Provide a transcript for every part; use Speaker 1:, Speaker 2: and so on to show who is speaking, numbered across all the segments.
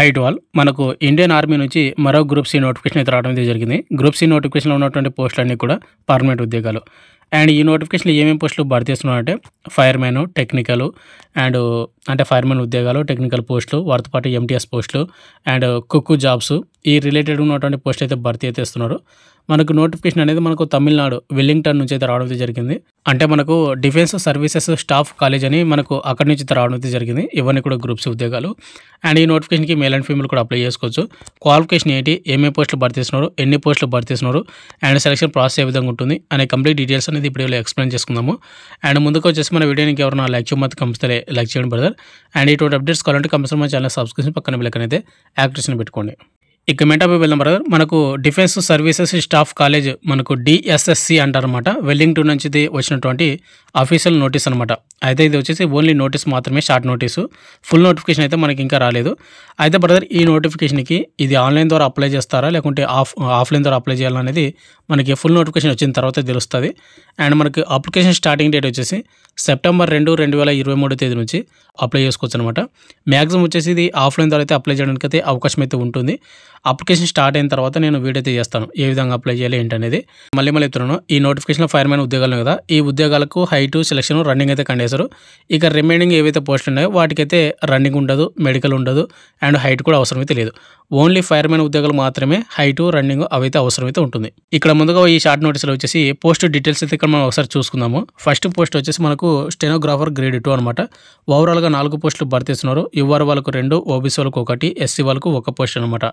Speaker 1: height వాల్ మనకు Indian army నుంచి మరో గ్రూప్ సి నోటిఫికేషన్ అయితే రావడం జరిగింది గ్రూప్ సి నోటిఫికేషన్లో ఉన్నటువంటి అన్నీ కూడా పర్మనెంట్ ఉద్యోగాలు అండ్ ఈ నోటిఫికేషన్లో ఏమేమి పోస్టులు భర్తీ ఫైర్ ఫైర్మ్యాన్ టెక్నికల్ అండ్ అంటే ఫైర్మెన్ ఉద్యోగాలు టెక్నికల్ పోస్టులు వారితో పాటు ఎంటీఎస్ పోస్టులు అండ్ కుక్కు జాబ్స్ ఈ రిలేటెడ్ ఉన్నటువంటి పోస్ట్ అయితే భర్తీ అయితే ఇస్తున్నారు మనకు నోటిఫికేషన్ అనేది మనకు తమిళనాడు వెల్లింగ్టన్ నుంచి అయితే రావడం జరిగింది అంటే మనకు డిఫెన్స్ సర్వీసెస్ స్టాఫ్ కాలేజ్ అని మనకు అక్కడి నుంచి రావడం జరిగింది ఇవన్నీ కూడా గ్రూప్స్ ఉద్యోగాలు అండ్ ఈ నోటిఫికేషన్కి మేల్ అండ్ ఫీమేల్ కూడా అప్లై చేసుకోవచ్చు క్వాలిఫికేషన్ ఏంటి ఏమేమి పోస్టులు భర్తీ చేస్తున్నారు ఎన్ని పోస్టులు భర్తీ చేస్తున్నారు అండ్ సెలక్షన్ ప్రాసెస్ ఏ విధంగా ఉంటుంది అనే కంప్లీట్ డీటెయిల్స్ అనేది ఇప్పుడు ఎక్స్ప్లెయిన్ చేసుకుందాము అండ్ ముందుకు వచ్చేసి మన వీడియోకి ఎవరైనా లైక్ చేయమని కంపల్సరీ లైక్ చేయండి బ్రదర్ అండ్ ఇటువంటి అప్డేట్స్ కావాలంటే కంపల్సరీ మన ఛానల్ సబ్స్క్రిప్షన్ పక్కన బిల్లకనైతే యాక్టివేషన్ పెట్టుకోండి ఇక మెటాపి వెళ్దాం బ్రదర్ మనకు డిఫెన్స్ సర్వీసెస్ స్టాఫ్ కాలేజ్ మనకు డిఎస్ఎస్సి అంటారనమాట వెల్లింగ్టన్ నుంచి వచ్చినటువంటి అఫీషియల్ నోటీస్ అనమాట అయితే ఇది వచ్చేసి ఓన్లీ నోటీస్ మాత్రమే షార్ట్ నోటీసు ఫుల్ నోటిఫికేషన్ అయితే మనకి ఇంకా రాలేదు అయితే బ్రదర్ ఈ నోటిఫికేషన్కి ఇది ఆన్లైన్ ద్వారా అప్లై చేస్తారా లేకుంటే ఆఫ్ ఆఫ్లైన్ ద్వారా అప్లై చేయాలనేది మనకి ఫుల్ నోటిఫికేషన్ వచ్చిన తర్వాత తెలుస్తుంది అండ్ మనకి అప్లికేషన్ స్టార్టింగ్ డేట్ వచ్చేసి సెప్టెంబర్ రెండు రెండు వేల ఇరవై మూడో తేదీ నుంచి అప్లై చేసుకోవచ్చు అనమాట మ్యాక్సిమం వచ్చేసి ఇది ఆఫ్లైన్ ద్వారా అయితే అప్లై చేయడానికి అయితే అవకాశం అయితే ఉంటుంది అప్లికేషన్ స్టార్ట్ అయిన తర్వాత నేను వీడియో అయితే చేస్తాను ఏ విధంగా అప్లై చేయాలి ఏంటనేది మళ్ళీ మళ్ళీ ఇతరును ఈ నోటిఫికేషన్లో ఫైర్మైన ఉద్యోగాలు కదా ఈ ఉద్యోగాలకు హైటు సెలక్షన్ రన్నింగ్ అయితే కండి చేశారు ఇక రిమైనింగ్ ఏవైతే పోస్టులు ఉన్నాయో వాటికైతే రన్నింగ్ ఉండదు మెడికల్ ఉండదు అండ్ హైట్ కూడా అవసరమైతే లేదు ఓన్లీ ఫైర్మెన్ ఉద్యోగాలు మాత్రమే హైటు రన్నింగ్ అవైతే అవసరమైతే ఉంటుంది ఇక్కడ ముందుగా ఈ షార్ట్ నోటీస్లో వచ్చేసి పోస్ట్ డీటెయిల్స్ అయితే ఇక్కడ మనం ఒకసారి చూసుకుందాము ఫస్ట్ పోస్ట్ వచ్చేసి మనకు స్టెనోగ్రాఫర్ గ్రేడ్ టూ అనమాట ఓవరాల్గా నాలుగు పోస్టులు భర్తీస్తున్నారు యువర్ వాళ్ళకు రెండు ఓబీసీ వాళ్ళకు ఒకటి ఎస్సీ వాళ్ళకు ఒక పోస్ట్ అనమాట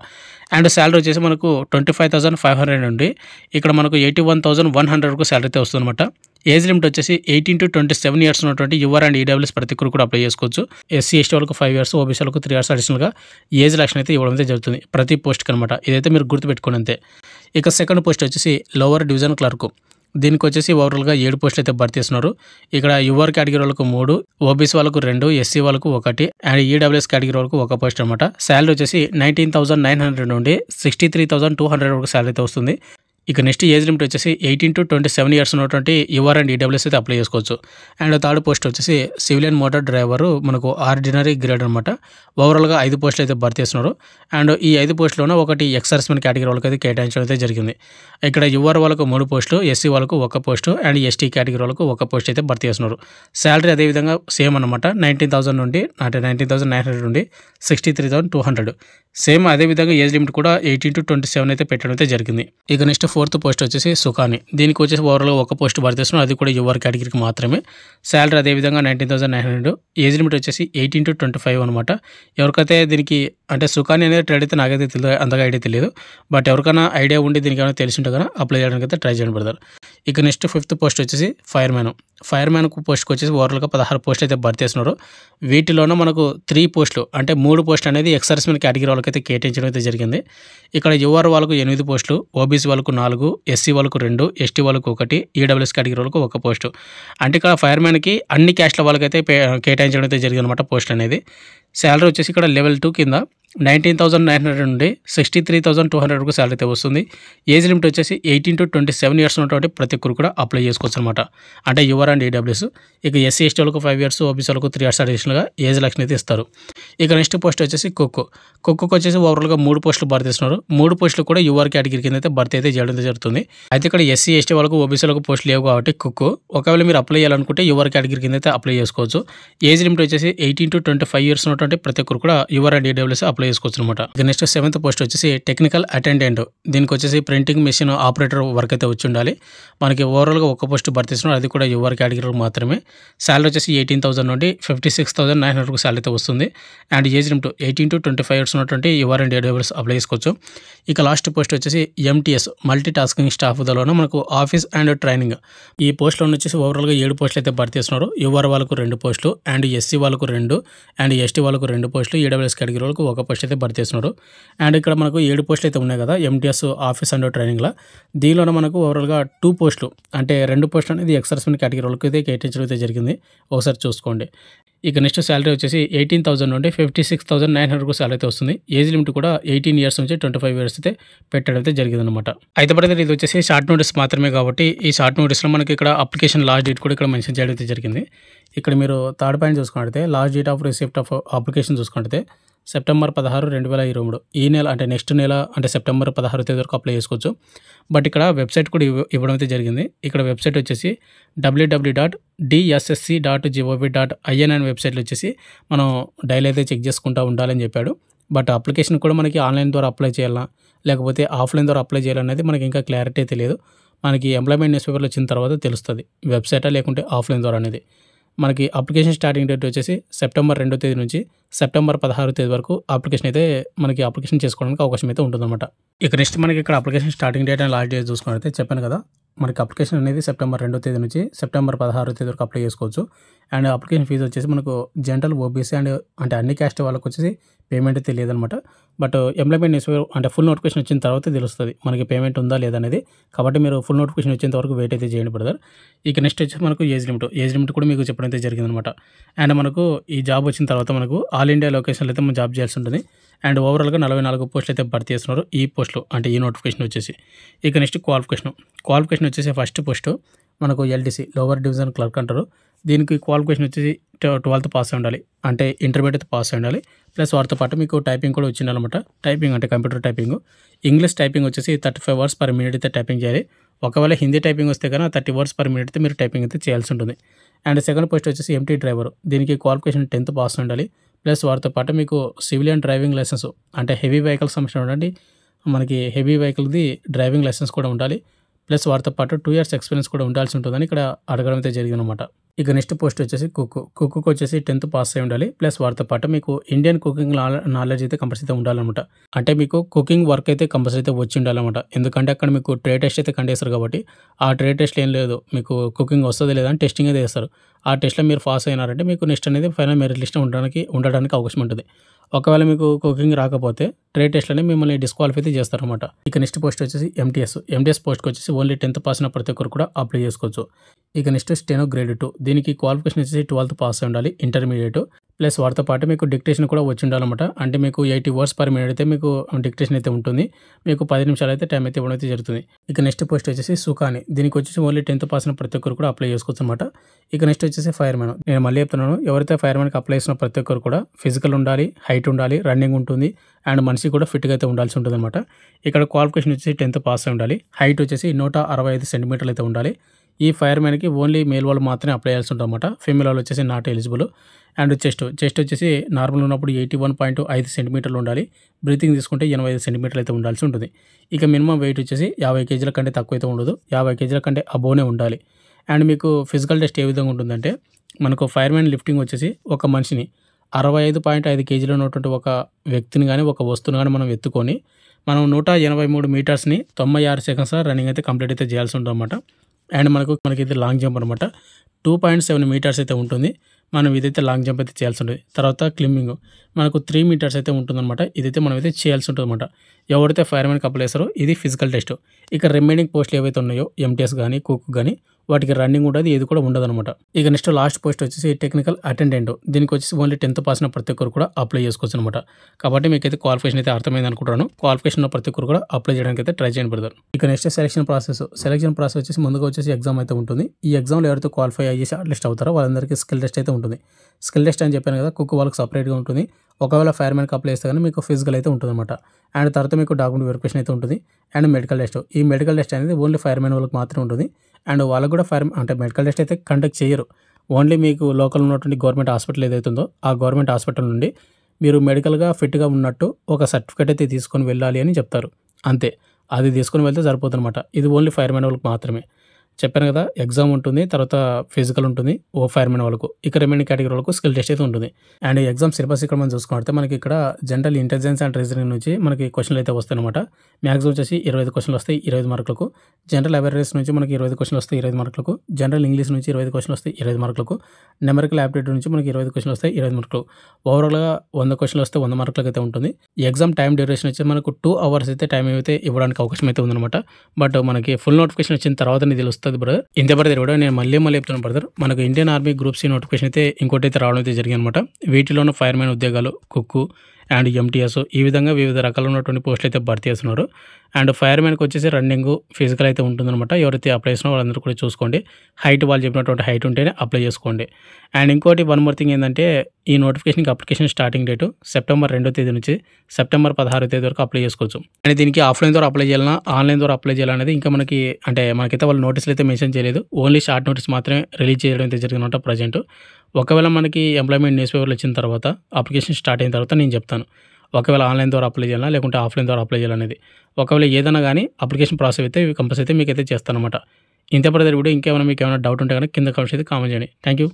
Speaker 1: అండ్ శాలరీ వచ్చేసి మనకు twenty five thousand five hundred నుండి ఇక్కడ మనకు ఎయిటీ వన్ థౌసండ్ వన్ హండ్రెడ్కు శాలరీ అయితే వస్తుందన్నమాట ఏజ్ లిమిట్ వచ్చేసి eighteen to twenty seven years ఉన్నటువంటి యువర్ అండ్ ఈడబ్ల్యూస్ ప్రతి ఒక్కరు కూడా అప్లై చేసుకోవచ్చు ఎస్సీ ఎస్టీ వాళ్ళకు ఫైవ్ ఇయర్స్ ఓబీసీ వాళ్ళకు త్రీ ఇయర్స్ అడిషనల్గా ఏజ్ లక్షణ అయితే ఇవ్వడం అయితే జరుగుతుంది ప్రతి పోస్ట్కి అనమాట ఇదైతే మీరు గుర్తుపెట్టుకుని అంతే ఇక సెకండ్ పోస్ట్ వచ్చేసి లోవర్ డివిజన్ క్లర్క్ దీనికి వచ్చేసి ఓవరాల్గా ఏడు పోస్టులు అయితే భర్తీ చేస్తున్నారు ఇక్కడ యువర్ కేటగిరీ వాళ్ళకు మూడు ఓబీసీ వాళ్ళకు రెండు ఎస్సీ వాళ్ళకు ఒకటి అండ్ ఈడబ్ల్యూఎస్ కేటగిరీ వాళ్ళకు ఒక పోస్ట్ అనమాట శాలరీ వచ్చేసి నైన్టీన్ థౌసండ్ నైన్ హండ్రెడ్ నుండి sixty three thousand two hundred వరకు శాలరీ అయితే వస్తుంది ఇక నెక్స్ట్ ఏజ్ లిమిట్ వచ్చేసి eighteen to twenty seven years ఉన్నటువంటి యువర్ అండ్ ఈడబ్ల్యూస్ అయితే అప్లై చేసుకోవచ్చు అండ్ థర్డ్ పోస్ట్ వచ్చేసి సివిలియన్ మోటార్ డ్రైవర్ మనకు ఆర్డినరీ గ్రేడ్ అనమాట ఓవరాల్గా ఐదు పోస్టులు అయితే భర్తీ చేస్తున్నారు అండ్ ఈ ఐదు పోస్టులోనే ఒకటి ఎక్సర్స్మెన్ కేటగిరీ వాళ్ళకి అయితే కేటాయించడం అయితే జరిగింది ఇక్కడ యువర్ వాళ్ళకు మూడు పోస్టులు ఎస్సీ వాళ్ళకు ఒక పోస్టు అండ్ ఎస్టీ కేటగిరీ వాళ్ళకు ఒక పోస్ట్ అయితే భర్తీ చేస్తున్నారు శాలరీ అదేవిధంగా సేమ్ అనమాట నైన్టీన్ థౌసండ్ నుండి అంటే నైన్టీన్ థౌసండ్ నైన్ హండ్రెడ్ నుండి sixty three thousand two hundred same అదేవిధంగా ఏజ్ లిమిట్ కూడా ఎయిటీన్ టు ట్వంటీ సెవెన్ అయితే పెట్టడం అయితే జరిగింది ఇక నెక్స్ట్ ఫోర్త్ పోస్ట్ వచ్చేసి సుఖాని దీనికి వచ్చేసి ఓవరాల్ ఒక పోస్ట్ భర్తీ అది కూడా యువర్ కేటగిరీకి మాత్రమే శాలరీ అదేవిధంగా nineteen thousand nine hundred age limit వచ్చేసి ఎయిటీన్ టు ట్వంటీ ఫైవ్ అనమాట ఎవరికైతే దీనికి అంటే సుఖాని అనేది ట్రేడ్ అయితే నాకైతే తెలియదు అంతగా ఐడియా తెలియదు బట్ ఎవరికైనా ఐడియా ఉండి దీనికి ఏమైనా తెలిసి ఉంటే కనుక అప్లై చేయడానికి అయితే ట్రై చేయండి బ్రదర్ ఇక నెక్స్ట్ ఫిఫ్త్ పోస్ట్ వచ్చేసి ఫైర్ మ్యాన్ ఫైర్ మ్యాన్ పోస్ట్కి వచ్చేసి ఓవరాల్గా పదహారు పోస్ట్ అయితే భర్తీ చేస్తున్నారు వీటిలోనూ మనకు త్రీ పోస్టులు అంటే మూడు పోస్టులు అనేది ఎక్సర్స్మెన్ కేటగిరీ వాళ్ళకైతే కేటాయించడం అయితే జరిగింది ఇక్కడ యువర్ వాళ్ళకు ఎనిమిది పోస్టులు ఓబీసీ వాళ్ళకు నాలుగు నాలుగు ఎస్సీ వాళ్ళకు రెండు ఎస్టీ వాళ్ళకు ఒకటి ఈడబ్ల్యూఎస్ కేటగిరీ వాళ్ళకు ఒక పోస్టు అంటే ఇక్కడ ఫైర్మెన్కి అన్ని క్యాస్ట్ల వాళ్ళకైతే కేటాయించడం అయితే జరిగిందనమాట పోస్ట్ అనేది శాలరీ వచ్చేసి ఇక్కడ లెవెల్ టూ కింద నైన్టీన్ థౌసండ్ నైన్ హండ్రెడ్ నుండి sixty three thousand two hundred వరకు శాలరీ అయితే వస్తుంది ఏజ్ లిమిట్ వచ్చేసి eighteen to twenty seven years ఉన్నటువంటి ప్రతి ఒక్కరు కూడా అప్లై చేసుకోవచ్చు అనమాట అంటే యువర్ అండ్ ఈడబ్ల్యూఎస్ ఇక ఎస్సీ ఎస్టీ వాళ్ళకు ఫైవ్ ఇయర్స్ ఓబీసీ వాళ్ళకు త్రీ ఇయర్స్ అడిషనల్గా ఏజ్ లక్ష్యం అయితే ఇస్తారు ఇక నెక్స్ట్ పోస్ట్ వచ్చేసి కుక్కు కుక్కుకు వచ్చేసి ఓవరాల్గా మూడు పోస్టులు భర్తీ ఇస్తున్నారు మూడు పోస్టులు కూడా యువర్ కేటగిరీ కింద అయితే భర్తీ అయితే చేయడం జరుగుతుంది అయితే ఇక్కడ ఎస్సీ ఎస్టీ వాళ్ళకు ఓబీసీ వాళ్ళకు పోస్టులు లేవు కాబట్టి కుక్కు ఒకవేళ మీరు అప్లై చేయాలనుకుంటే యువర్ కేటగిరీ కింద అయితే అప్లై చేసుకోవచ్చు ఏజ్ లిమిట్ వచ్చేసి eighteen to twenty five years ఉన్నటువంటి ఉన్నటువంటి ప్రతి ఒక్కరు కూడా యువర్ అండ్ ఈడబ్ల్యూఎస్ అప్లై చేసుకోవచ్చు అనమాట నెక్స్ట్ సెవెంత్ పోస్ట్ వచ్చేసి టెక్నికల్ అటెండెంట్ దీనికి వచ్చేసి ప్రింటింగ్ మెషిన్ ఆపరేటర్ వర్క్ అయితే వచ్చి ఉండాలి మనకి ఓవరాల్గా ఒక్క పోస్ట్ భర్తీ అది కూడా యువర్ కేటగిరీలో మాత్రమే శాలరీ వచ్చేసి ఎయిటీన్ థౌసండ్ నుండి fifty six thousand nine hundred salary అయితే వస్తుంది and age to eighteen to twenty five years ఉన్నటువంటి యువర్ అండ్ ఈడబ్ల్యూఎస్ అప్లై చేసుకోవచ్చు ఇక లాస్ట్ పోస్ట్ వచ్చేసి ఎంటీఎస్ మల్టీ టాస్కింగ్ స్టాఫ్ దలోనూ మనకు ఆఫీస్ అండ్ ట్రైనింగ్ ఈ పోస్ట్లో వచ్చేసి ఓవరాల్గా ఏడు పోస్టులు అయితే భర్తీ చేస్తున్నారు యువర్ వాళ్ళకు రెండు పోస్టులు అండ్ ఎస్సీ వాళ్ళకు రెండు అండ్ ఎస్టీ వాళ్ళకు వాళ్ళకు రెండు పోస్టులు ఈడబ్ల్యూఎస్ e కేటగిరీ వాళ్ళకు ఒక పోస్ట్ అయితే భర్తీ చేస్తున్నారు అండ్ ఇక్కడ మనకు ఏడు పోస్టులు అయితే ఉన్నాయి కదా ఎంటీఎస్ ఆఫీస్ అండ్ ట్రైనింగ్లో దీనిలోనే మనకు ఓవరాల్గా టూ పోస్టులు అంటే రెండు పోస్టులు అనేది ఎక్సర్స్మెంట్ కేటగిరీ వాళ్ళకి అయితే కేటాయించడం అయితే జరిగింది ఒకసారి చూసుకోండి ఇక నెక్స్ట్ శాలరీ వచ్చేసి ఎయిటీన్ థౌసండ్ నుండి fifty six thousand nine hundred salary అయితే వస్తుంది ఏజ్ లిమిట్ కూడా ఎయిటీన్ ఇయర్స్ నుంచి ట్వంటీ ఫైవ్ ఇయర్స్ అయితే పెట్టడం అయితే జరిగింది అనమాట అయితే పడితే ఇది వచ్చేసి షార్ట్ నోటీస్ మాత్రమే కాబట్టి ఈ షార్ట్ నోటీస్లో మనకి ఇక్కడ అప్లికేషన్ లాస్ట్ డేట్ కూడా ఇక్కడ మెన్షన్ చేయడం అయితే జరిగింది ఇక్కడ మీరు థర్డ్ పాయింట్ చూసుకుంటే last date of receipt of application చూసుకుంటే సెప్టెంబర్ పదహారు రెండు వేల ఇరవై మూడు ఈ నెల అంటే నెక్స్ట్ నెల అంటే సెప్టెంబర్ పదహారు తేదీ వరకు అప్లై చేసుకోవచ్చు బట్ ఇక్కడ వెబ్సైట్ కూడా ఇవ్వడం అయితే జరిగింది ఇక్కడ వెబ్సైట్ వచ్చేసి WWW dot DSSC dot GOV dot IN అనే వెబ్సైట్లో వచ్చేసి మనం డైలీ అయితే చెక్ చేసుకుంటూ ఉండాలని చెప్పాడు బట్ అప్లికేషన్ కూడా మనకి ఆన్లైన్ ద్వారా అప్లై చేయాలా లేకపోతే ఆఫ్లైన్ ద్వారా అప్లై చేయాలనేది మనకి ఇంకా క్లారిటీ తెలియదు మనకి ఎంప్లాయ్మెంట్ న్యూస్ పేపర్లు వచ్చిన తర్వాత తెలుస్తుంది వెబ్సైటా లేకుంటే ఆఫ్లైన్ ద్వారా అనేది మనకి అప్లికేషన్ స్టార్టింగ్ డేట్ వచ్చేసి సెప్టెంబర్ రెండో తేదీ నుంచి సెప్టెంబర్ పదహారు తేదీ వరకు అప్లికేషన్ అయితే మనకి అప్లికేషన్ చేసుకోవడానికి అవకాశం అయితే ఉంటుందన్నమాట ఇక నెక్స్ట్ మనకి ఇక్కడ application starting date and last date అయితే చెప్పాను కదా మనకి అప్లికేషన్ అనేది సెప్టెంబర్ రెండో తేదీ నుంచి సెప్టెంబర్ పదహారో తేదీ వరకు అప్లై చేసుకోవచ్చు అండ్ అప్లికేషన్ ఫీజు వచ్చేసి మనకు జనరల్ ఓబీసీ అండ్ అంటే అన్ని క్యాస్ట్ వాళ్ళకి వచ్చేసి పేమెంట్ అయితే లేదనమాట బట్ ఎంప్లాయ్మెంట్ న్యూస్ అంటే ఫుల్ నోటిఫికేషన్ వచ్చిన తర్వాత తెలుస్తుంది మనకి పేమెంట్ ఉందా లేదనేది కాబట్టి మీరు ఫుల్ నోటిఫికేషన్ వచ్చేంత వరకు వెయిట్ అయితే చేయండి బ్రదర్ ఇక నెక్స్ట్ వచ్చి మనకు ఏజ్ లిమిట్ ఏజ్ లిమిట్ కూడా మీకు చెప్పడం అయితే జరిగిందనమాట అండ్ మనకు ఈ జాబ్ వచ్చిన తర్వాత మనకు ఆల్ ఇండియా లొకేషన్లో అయితే మనం జాబ్ చేయాల్సి ఉంటుంది అండ్ ఓవరాల్గా నలభై నాలుగు పోస్టులు అయితే భర్తీ చేస్తున్నారు ఈ పోస్టులు అంటే ఈ నోటిఫికేషన్ వచ్చేసి ఇక నెక్స్ట్ క్వాలిఫికేషన్ క్వాలిఫికేషన్ వచ్చేసి ఫస్ట్ పోస్టు మనకు ఎల్డిసి లోవర్ డివిజన్ క్లర్క్ అంటారు దీనికి క్వాలిఫికేషన్ వచ్చేసి ట్వెల్త్ పాస్ అయి ఉండాలి అంటే ఇంటర్మీడియట్ పాస్ అయి ఉండాలి ప్లస్ వాటితో పాటు మీకు టైపింగ్ కూడా వచ్చిందనమాట టైపింగ్ అంటే కంప్యూటర్ టైపింగ్ ఇంగ్లీష్ టైపింగ్ వచ్చేసి thirty five hours per minute అయితే టైపింగ్ చేయాలి ఒకవేళ హిందీ టైపింగ్ వస్తే కన్నా థర్టీ అవర్స్ పర్ మినిట్ అయితే మీరు టైపింగ్ అయితే చేయాల్సి ఉంటుంది అండ్ సెకండ్ పోస్ట్ వచ్చేసి ఎంటీ డ్రైవర్ దీనికి క్వాలిఫికేషన్ టెన్త్ పాస్ ఉండాలి ప్లస్ వారితో పాటు మీకు సివిలియన్ డ్రైవింగ్ లైసెన్స్ అంటే హెవీ వెహికల్స్ సంబంధించిన ఉండండి మనకి హెవీ వెహికల్ది డ్రైవింగ్ లైసెన్స్ కూడా ఉండాలి ప్లస్ వారితో పాటు టూ ఇయర్స్ ఎక్స్పీరియన్స్ కూడా ఉండాల్సి ఉంటుందని ఇక్కడ అడగడం అయితే జరిగిందనమాట ఇక నెక్స్ట్ పోస్ట్ వచ్చేసి కుక్కు వచ్చేసి టెన్త్ పాస్ అయి ఉండాలి ప్లస్ వారితో పాటు మీకు ఇండియన్ కుకింగ్ నాలెడ్జ్ అయితే కంపల్సరీ ఉండాలన్నమాట అంటే మీకు కుకింగ్ వర్క్ అయితే కంపల్సరీ అయితే వచ్చి ఉండాలన్నమాట ఎందుకంటే అక్కడ మీకు ట్రే టెస్ట్ అయితే కండేస్తారు కాబట్టి ఆ ట్రే టెస్ట్ ఏం లేదు మీకు కుకింగ్ వస్తుంది లేదా అని టెస్టింగ్ అయితే చేస్తారు ఆ టెస్ట్లో మీరు పాస్ అయినారంటే మీకు నెక్స్ట్ అనేది ఫైనల్ మెరిట్ లిస్ట్ ఉండడానికి ఉండడానికి అవకాశం ఉంటుంది ఒకవేళ మీకు కుకింగ్ రాకపోతే ట్రేడ్ టెస్ట్లోనే మిమ్మల్ని డిస్క్వాలిఫై అయితే చేస్తారనమాట ఇక నెక్స్ట్ పోస్ట్ వచ్చేసి ఎంటీఎస్ ఎంటీఎస్ పోస్ట్కి వచ్చేసి ఓన్లీ టెన్త్ పాస్ అయిన ప్రతి ఒక్కరు కూడా అప్లై చేసుకోవచ్చు ఇక నెక్స్ట్ స్టెనో గ్రేడ్ టూ దీనికి క్వాలిఫికేషన్ వచ్చేసి ట్వెల్త్ పాస్ అయి ఉండాలి ఇంటర్మీడియట్ ప్లస్ వాటితో పాటు మీకు డిక్టేషన్ కూడా వచ్చి ఉండాలన్నమాట అంటే మీకు ఎయిటీ వర్డ్స్ పర్ మినిట్ అయితే మీకు డిక్టేషన్ అయితే ఉంటుంది మీకు పది నిమిషాలు అయితే టైం అయితే ఇవ్వడం అయితే జరుగుతుంది ఇక నెక్స్ట్ పోస్ట్ వచ్చేసి సుఖాని దీనికి వచ్చేసి ఓన్లీ టెన్త్ పాస్ అయిన ప్రతి ఒక్కరు కూడా అప్లై చేసుకోవచ్చు అనమాట ఇక నెక్స్ట్ వచ్చేసి ఫైర్ మ్యాన్ నేను మళ్ళీ చెప్తున్నాను ఎవరైతే ఫైర్ మ్యాన్కి అప్లై చేసిన ప్రతి ఒక్కరు కూడా ఫిజికల్ ఉండాలి హైట్ ఉండాలి రన్నింగ్ ఉంటుంది అండ్ మనిషి కూడా ఫిట్గా అయితే ఉండాల్సి ఉంటుంది అనమాట ఇక్కడ క్వాలిఫికేషన్ వచ్చేసి టెన్త్ పాస్ అయి ఉండాలి హైట్ వచ్చేసి నూట అరవై ఐదు సెంటీమీటర్లు అయితే ఉండాలి ఈ ఫైర్ మ్యాన్కి ఓన్లీ మేల్ వాళ్ళు మాత్రమే అప్లై చేయాల్సి ఉంటుంది అనమాట ఫీమేల్ వాళ్ళు వచ్చేసి not eligible and chest chest వచ్చేసి నార్మల్ ఉన్నప్పుడు ఎయిటీ వన్ పాయింట్ ఐదు సెంటీమీటర్లు ఉండాలి బ్రీతింగ్ తీసుకుంటే ఎనభై ఐదు సెంటీమీటర్లు అయితే ఉండాల్సి ఉంటుంది ఇక మినిమం వెయిట్ వచ్చేసి యాభై కేజీల కంటే తక్కువ అయితే ఉండదు యాభై కేజీల కంటే అబోనే ఉండాలి అండ్ మీకు ఫిజికల్ టెస్ట్ ఏ విధంగా ఉంటుందంటే మనకు ఫైర్ మ్యాన్ లిఫ్టింగ్ వచ్చేసి ఒక మనిషిని అరవై ఐదు పాయింట్ ఐదు కేజీలు ఉన్నటువంటి ఒక వ్యక్తిని కానీ ఒక వస్తువుని కానీ మనం ఎత్తుకొని మనం నూట ఎనభై మూడు మీటర్స్ని తొంభై ఆరు సెకండ్స్ రన్నింగ్ అయితే కంప్లీట్ అయితే చేయాల్సి ఉంటుందన్నమాట అండ్ మనకు మనకి ఇది లాంగ్ జంప్ అనమాట టూ పాయింట్ సెవెన్ మీటర్స్ అయితే ఉంటుంది మనం ఇదైతే లాంగ్ జంప్ అయితే చేయాల్సి ఉంటుంది తర్వాత క్లిమ్మింగ్ మనకు త్రీ మీటర్స్ అయితే ఉంటుందన్నమాట ఇదైతే మనం అయితే చేయాల్సి ఉంటుంది అనమాట ఎవరైతే ఫైర్మెన్ కప్పులు వేస్తారో ఇది ఫిజికల్ టెస్ట్ ఇక రిమైనింగ్ పోస్టులు ఏవైతే ఉన్నాయో ఎంటీఎస్ కానీ కుక్ కానీ వాటికి రన్నింగ్ ఉండదు ఏది కూడా ఉండదు అనమాట ఇక నెక్స్ట్ లాస్ట్ పోస్ట్ వచ్చేసి టెక్నికల్ అటెండెంట్ దీనికి వచ్చేసి ఓన్లీ టెన్త్ పాస్ అయిన ప్రతి ఒక్కరు కూడా అప్లై చేసుకోవచ్చు అనమాట కాబట్టి అయితే క్వాలిఫికేషన్ అయితే అర్థమైంది అనుకుంటున్నాను క్వాలిఫికేషన్ ఉన్న ప్రతి ఒక్కరు కూడా అప్లై చేయడానికి అయితే ట్రై చేయండి బ్రదర్ ఇక next selection process selection process వచ్చేసి ముందుగా వచ్చేసి ఎగ్జామ్ అయితే ఉంటుంది ఈ ఎగ్జామ్లో ఎవరైతే క్వాలిఫై అయ్యేసి షార్ట్ లిస్ట్ అవుతారో వాళ్ళందరికీ స్కిల్ టెస్ట్ అయితే ఉంటుంది స్కిల్ టెస్ట్ అని చెప్పాను కదా కుక్ వాళ్ళకి సపరేట్గా ఉంటుంది ఒకవేళ ఫైర్మెన్ కప్లు వేస్తే కానీ మీకు ఫిజికల్ అయితే ఉంటుందన్నమాట అండ్ తర్వాత మీకు డాక్యుమెంట్ వెరిఫికేషన్ అయితే ఉంటుంది అండ్ మెడికల్ టెస్ట్ ఈ మెడికల్ టెస్ట్ అనేది ఓన్లీ ఫైర్మెన్ వాళ్ళకి మాత్రమే ఉంటుంది అండ్ వాళ్ళకు కూడా ఫైర్ అంటే మెడికల్ టెస్ట్ అయితే కండక్ట్ చేయరు ఓన్లీ మీకు లోకల్ ఉన్నటువంటి గవర్నమెంట్ హాస్పిటల్ ఉందో ఆ గవర్నమెంట్ హాస్పిటల్ నుండి మీరు మెడికల్గా ఫిట్గా ఉన్నట్టు ఒక సర్టిఫికేట్ అయితే తీసుకొని వెళ్ళాలి అని చెప్తారు అంతే అది తీసుకొని వెళ్తే అనమాట ఇది ఓన్లీ ఫైర్మెన్ వాళ్ళకి మాత్రమే చెప్పాను కదా ఎగ్జామ్ ఉంటుంది తర్వాత ఫిజికల్ ఉంటుంది ఓ ఫైర్మెన్ వాళ్ళకు ఇక రిమైనింగ్ కేటగిరీ వాళ్ళకు స్కిల్ టెస్ట్ అయితే ఉంటుంది అండ్ ఎగ్జామ్ సిలబస్ ఇక్కడ మనం చూసుకుంటే మనకి ఇక్కడ జనరల్ ఇంటెలిజెన్స్ అండ్ రీజనింగ్ నుంచి మనకి క్వశ్చన్లు అయితే వస్తాయి అనమాట మ్యాక్సిమం వచ్చేసి ఇరవై ఐదు క్వశ్చన్లు వస్తాయి ఇరవై ఐదు మార్కులకు జనరల్ అవేర్నెస్ నుంచి మనకి ఇరవై ఐదు క్వశ్చన్లు వస్తాయి ఇరవై ఐదు మార్కులకు జనరల్ ఇంగ్లీష్ నుంచి ఇరవై ఐదు క్వశ్చన్లు వస్తాయి ఇరవై ఐదు మార్కులకు నెమరికల్ యాప్టిట్యూడ్ నుంచి మనకి ఇరవై ఐదు క్వశ్చన్లు వస్తాయి ఇరవై ఐదు మార్కులు ఓవరాల్గా వంద క్వశ్చన్లు వస్తే వంద మార్కులకు అయితే ఉంటుంది ఎగ్జామ్ టైం డ్యూరేషన్ వచ్చి మనకు టూ అవర్స్ అయితే టైం అయితే ఇవ్వడానికి అవకాశం అయితే ఉందన్నమాట బట్ మనకి ఫుల్ నోటిఫికేషన్ వచ్చిన తర్వాతనే తెలుస్తుంది వస్తుంది బ్రదర్ ఇంత బ్రదర్ కూడా నేను మళ్ళీ మళ్ళీ చెప్తున్నాను బ్రదర్ మనకు ఇండియన్ ఆర్మీ గ్రూప్స్ నోటిఫికేషన్ అయితే ఇంకోటి అయితే రావడం అయితే జరిగింది అనమాట వీటిలోనూ ఫైర్మెన్ ఉద్యోగాలు కుక్కు అండ్ ఎంటీఎస్ ఈ విధంగా వివిధ రకాల ఉన్నటువంటి పోస్టులు అయితే భర్తీ చేస్తున్నారు అండ్ ఫైర్ మ్యాన్కి వచ్చేసి రన్నింగ్ ఫిజికల్ అయితే ఉంటుందన్నమాట ఎవరైతే అప్లై చేసినా వాళ్ళందరూ కూడా చూసుకోండి హైట్ వాళ్ళు చెప్పినటువంటి హైట్ ఉంటేనే అప్లై చేసుకోండి అండ్ ఇంకోటి వన్ మోర్ థింగ్ ఏంటంటే ఈ నోటిఫికేషన్కి అప్లికేషన్ స్టార్టింగ్ డేట్ సెప్టెంబర్ రెండో తేదీ నుంచి సెప్టెంబర్ పదహారో తేదీ వరకు అప్లై చేసుకోవచ్చు అండ్ దీనికి ఆఫ్లైన్ ద్వారా అప్లై చేయాలన్నా ఆన్లైన్ ద్వారా అప్లై చేయాలనేది ఇంకా మనకి అంటే మనకైతే వాళ్ళు నోటీసులు అయితే మెన్షన్ చేయలేదు ఓన్లీ షార్ట్ నోటీస్ మాత్రమే రిలీజ్ చేయడం అయితే జరిగిందంట ప్రజెంట్ ఒకవేళ మనకి ఎంప్లాయ్మెంట్ న్యూస్ పేపర్లు వచ్చిన తర్వాత అప్లికేషన్ స్టార్ట్ అయిన తర్వాత నేను చెప్తాను ఒకవేళ ఆన్లైన్ ద్వారా అప్లై చేయాలా లేకుంటే ఆఫ్లైన్ ద్వారా అప్లై చేయాలనేది ఒకవేళ ఏదైనా కానీ అప్లికేషన్ ప్రాసెస్ అయితే కంపల్సరీ అయితే మీకు చేస్తాను చేస్తానమాట ఇంతే పడదారు వీడియో ఇంకేమైనా మీకు ఏమైనా డౌట్ ఉంటే కనుక కింద కమెంట్స్ అయితే కామెంట్ చేయండి థ్యాంక్ యూ